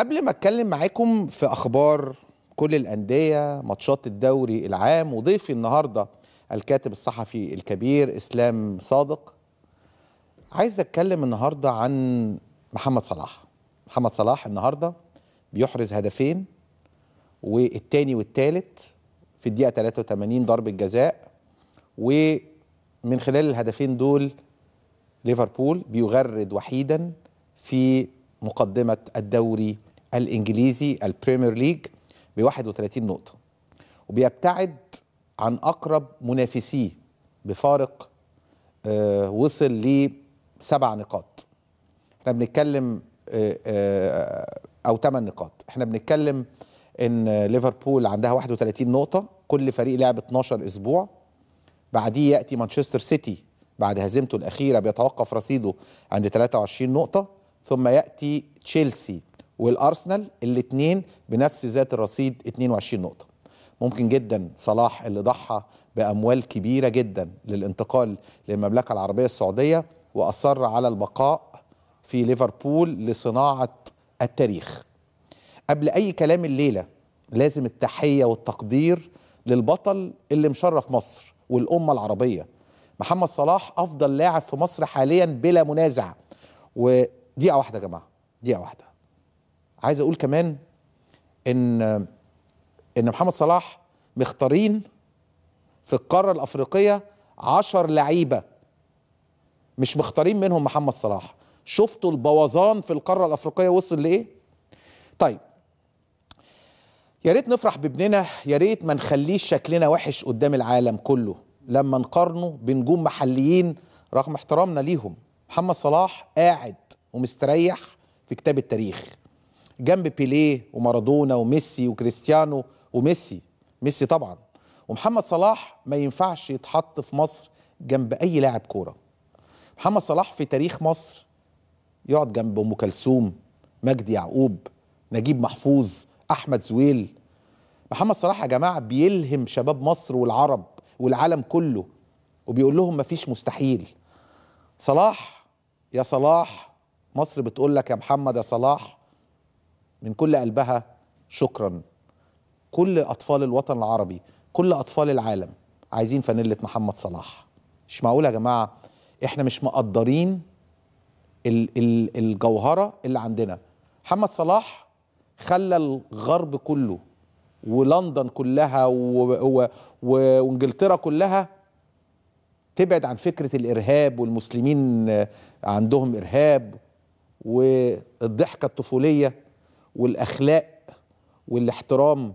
قبل ما اتكلم معاكم في اخبار كل الانديه ماتشات الدوري العام وضيفي النهارده الكاتب الصحفي الكبير اسلام صادق عايز اتكلم النهارده عن محمد صلاح محمد صلاح النهارده بيحرز هدفين والتاني والتالت في الدقيقه 83 ضربه جزاء ومن خلال الهدفين دول ليفربول بيغرد وحيدا في مقدمه الدوري الإنجليزي البريمير ليج ب 31 نقطة وبيبتعد عن أقرب منافسيه بفارق آه، وصل لسبع نقاط احنا بنتكلم آه، آه، أو ثمان نقاط احنا بنتكلم ان ليفربول عندها 31 نقطة كل فريق لعب 12 أسبوع بعديه يأتي مانشستر سيتي بعد هزيمته الأخيرة بيتوقف رصيده عند 23 نقطة ثم يأتي تشيلسي والارسنال الاثنين بنفس ذات الرصيد 22 نقطه ممكن جدا صلاح اللي ضحى باموال كبيره جدا للانتقال للمملكه العربيه السعوديه واصر على البقاء في ليفربول لصناعه التاريخ قبل اي كلام الليله لازم التحيه والتقدير للبطل اللي مشرف مصر والامه العربيه محمد صلاح افضل لاعب في مصر حاليا بلا منازع ودقيقه واحده يا جماعه دقيقه واحده عايز اقول كمان ان ان محمد صلاح مختارين في القاره الافريقيه 10 لعيبه مش مختارين منهم محمد صلاح شفتوا البوظان في القاره الافريقيه وصل لايه طيب يا ريت نفرح بابننا يا ريت ما نخليش شكلنا وحش قدام العالم كله لما نقارنه بنجوم محليين رغم احترامنا ليهم محمد صلاح قاعد ومستريح في كتاب التاريخ جنب بيليه ومارادونا وميسي وكريستيانو وميسي ميسي طبعا ومحمد صلاح ما ينفعش يتحط في مصر جنب اي لاعب كوره محمد صلاح في تاريخ مصر يقعد جنب ام كلثوم مجدي يعقوب نجيب محفوظ احمد زويل محمد صلاح يا جماعه بيلهم شباب مصر والعرب والعالم كله وبيقول لهم مفيش مستحيل صلاح يا صلاح مصر بتقول لك يا محمد يا صلاح من كل قلبها شكرا كل اطفال الوطن العربي كل اطفال العالم عايزين فانيله محمد صلاح مش معقول يا جماعه احنا مش مقدرين ال ال الجوهره اللي عندنا محمد صلاح خلى الغرب كله ولندن كلها وانجلترا كلها تبعد عن فكره الارهاب والمسلمين عندهم ارهاب والضحكه الطفوليه والاخلاق والاحترام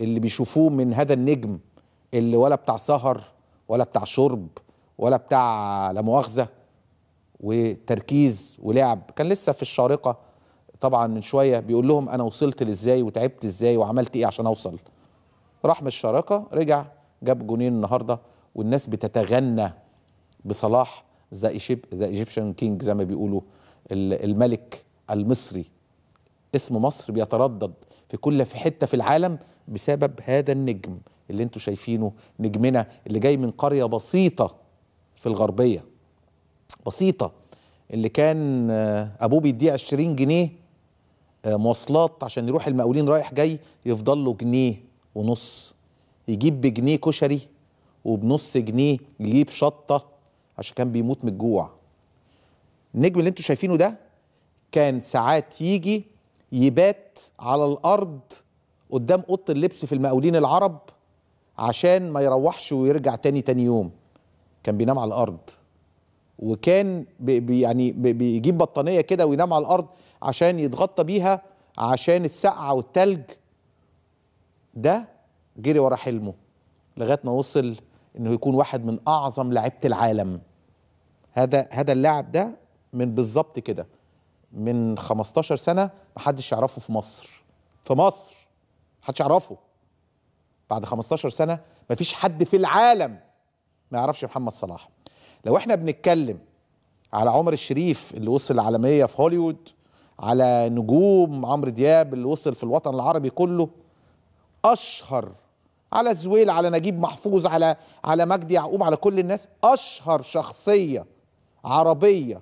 اللي بيشوفوه من هذا النجم اللي ولا بتاع سهر ولا بتاع شرب ولا بتاع لا مؤاخذه وتركيز ولعب كان لسه في الشارقه طبعا من شويه بيقول لهم انا وصلت لازاي وتعبت ازاي وعملت ايه عشان اوصل راح من الشارقه رجع جاب جونين النهارده والناس بتتغنى بصلاح ذا ايجيبشن كينج زي ما بيقولوا الملك المصري اسم مصر بيتردد في كل في حتة في العالم بسبب هذا النجم اللي انتوا شايفينه نجمنا اللي جاي من قرية بسيطة في الغربية بسيطة اللي كان آه، أبوه بيديه 20 جنيه آه، مواصلات عشان يروح المقاولين رايح جاي يفضل له جنيه ونص يجيب بجنيه كشري وبنص جنيه يجيب شطة عشان كان بيموت من الجوع النجم اللي انتوا شايفينه ده كان ساعات يجي يبات على الارض قدام اوضه اللبس في المقاولين العرب عشان ما يروحش ويرجع تاني تاني يوم كان بينام على الارض وكان بي يعني بيجيب بطانيه كده وينام على الارض عشان يتغطى بيها عشان السقعه والتلج ده جري ورا حلمه لغايه ما وصل انه يكون واحد من اعظم لعيبه العالم هذا هذا اللاعب ده من بالظبط كده من 15 سنه محدش يعرفه في مصر في مصر محدش يعرفه بعد 15 سنه مفيش حد في العالم ما يعرفش محمد صلاح لو احنا بنتكلم على عمر الشريف اللي وصل العالميه في هوليوود على نجوم عمرو دياب اللي وصل في الوطن العربي كله اشهر على زويل على نجيب محفوظ على على مجدي يعقوب على كل الناس اشهر شخصيه عربيه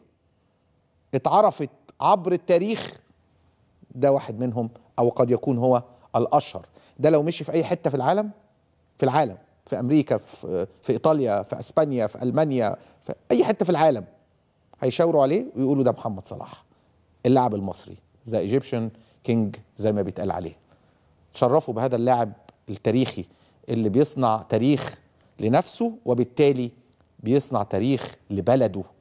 اتعرفت عبر التاريخ ده واحد منهم او قد يكون هو الاشهر ده لو مشي في اي حته في العالم في العالم في امريكا في, في ايطاليا في اسبانيا في المانيا في اي حته في العالم هيشاوروا عليه ويقولوا ده محمد صلاح اللاعب المصري ذا ايجيبشن كينج زي ما بيتقال عليه تشرفوا بهذا اللاعب التاريخي اللي بيصنع تاريخ لنفسه وبالتالي بيصنع تاريخ لبلده